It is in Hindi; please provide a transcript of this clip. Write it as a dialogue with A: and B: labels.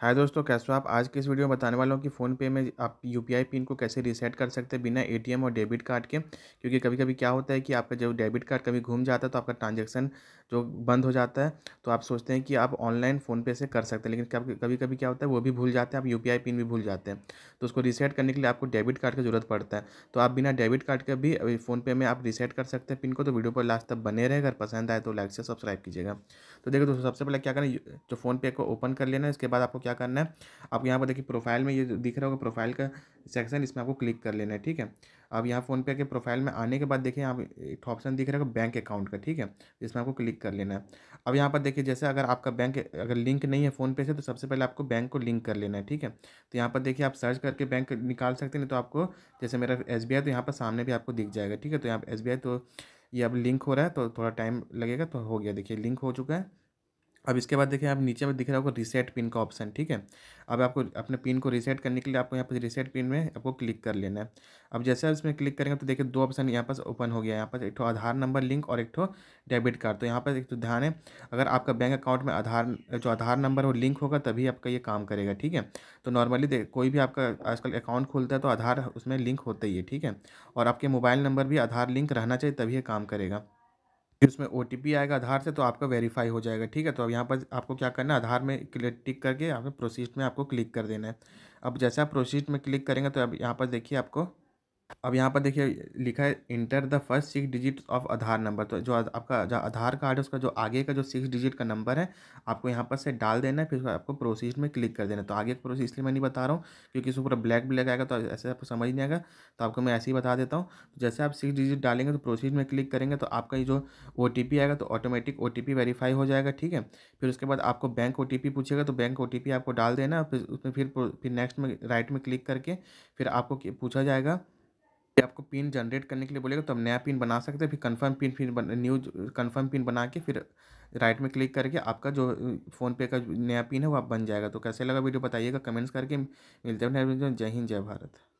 A: हाय दोस्तों कैसे हो आप आज के इस वीडियो में बताने वाला हूँ कि फ़ोनपे में आप यूपीआई पिन को कैसे रीसेट कर सकते हैं बिना एटीएम और डेबिट कार्ड के क्योंकि कभी कभी क्या होता है कि आपका जब डेबिट कार्ड कभी घूम जाता है तो आपका ट्रांजेक्शन जो बंद हो जाता है तो आप सोचते हैं कि आप ऑनलाइन फ़ोनपे से कर सकते हैं लेकिन कभी कभी क्या होता है वो भी भूल जाते हैं आप यू पिन भी भूल जाते हैं तो उसको रीसेट करने के लिए आपको डेबिट कार्ड की ज़रूरत पड़ता है तो आप बिना डेबिट कार्ड के भी फ़ोनपे में आप रीसेट कर सकते हैं पिन को तो वीडियो पर लास्ट तक बने रहे अगर पसंद आए तो लाइक से सब्सक्राइब कीजिएगा तो देखो दोस्तों सबसे पहले क्या करें जो फ़ोनपे को ओपन कर लेना इसके बाद आपको क्या करना है आप यहाँ पर देखिए प्रोफाइल में ये दिख रहा होगा प्रोफाइल का सेक्शन इसमें आपको क्लिक कर लेना है ठीक है अब यहाँ फ़ोनपे के प्रोफाइल में आने के बाद देखिए यहाँ एक ऑप्शन दिख रहा है बैंक अकाउंट का ठीक है इसमें आपको क्लिक कर लेना है अब यहाँ पर देखिए जैसे अगर आपका बैंक अगर लिंक नहीं है फ़ोनपे से तो सबसे पहले आपको बैंक को लिंक कर लेना है ठीक है तो यहाँ पर देखिए आप सर्च करके बैंक निकाल सकते हैं तो आपको जैसे मेरा एस तो यहाँ पर सामने भी आपको दिख जाएगा ठीक है तो यहाँ पर एस तो ये अब लिंक हो रहा है तो थोड़ा टाइम लगेगा तो हो गया देखिए लिंक हो चुका है अब इसके बाद देखिए आप नीचे में दिख रहा होगा रीसेट पिन का ऑप्शन ठीक है अब आपको अपने पिन को रीसेट करने के लिए आपको यहाँ पर रीसेट पिन में आपको क्लिक कर लेना है अब जैसे आप इसमें क्लिक करेंगे तो देखिए दो ऑप्शन यहाँ पर ओपन हो गया यहाँ पर एक आधार नंबर लिंक और एक ठो डेबिट कार्ड तो यहाँ पर एक तो ध्यान है अगर आपका बैंक अकाउंट में आधार जो आधार नंबर हो लिंक होगा तभी आपका ये काम करेगा ठीक है तो नॉर्मली कोई भी आपका आजकल अकाउंट खुलता है तो आधार उसमें लिंक होता ही है ठीक है और आपके मोबाइल नंबर भी आधार लिंक रहना चाहिए तभी ये काम करेगा फिर उसमें ओ आएगा आधार से तो आपका वेरीफाई हो जाएगा ठीक है तो अब यहाँ पर आपको क्या करना है आधार में क्लिक करके पर प्रोसीड में आपको क्लिक कर देना है अब जैसे आप प्रोसीड में क्लिक करेंगे तो अब यहाँ पर देखिए आपको अब यहाँ पर देखिए लिखा है enter the first six digit of Aadhaar number तो जो आपका जो आधार कार्ड है उसका जो आगे का जो सिक्स डिजिट का नंबर है आपको यहाँ पर से डाल देना है फिर आपको प्रोसीज में क्लिक कर देना है तो आगे का प्रोसेस इसलिए मैं नहीं बता रहा हूँ क्योंकि इसमें पूरा ब्लैक ब्लैक आएगा तो ऐसे आपको समझ नहीं आएगा तो आपको मैं ऐसे ही बता देता हूँ तो जैसे आप सिक्स डिजिट डालेंगे तो प्रोसीज में क्लिक करेंगे तो आपका ये जो ओ आएगा तो ऑटोमेटिक ओ वेरीफाई हो जाएगा ठीक है फिर उसके बाद आपको बैंक ओ पूछेगा तो बैंक ओ आपको डाल देना फिर उसमें फिर फिर नेक्स्ट में राइट में क्लिक करके फिर आपको पूछा जाएगा ये आपको पिन जनरेट करने के लिए बोलेगा तो आप नया पिन बना सकते हैं फिर कंफर्म पिन फिर न्यू कंफर्म पिन बना के फिर राइट में क्लिक करके आपका जो फ़ोनपे का नया पिन है वो आप बन जाएगा तो कैसे लगा वीडियो बताइएगा कमेंट्स करके मिलते हैं जय हिंद जय भारत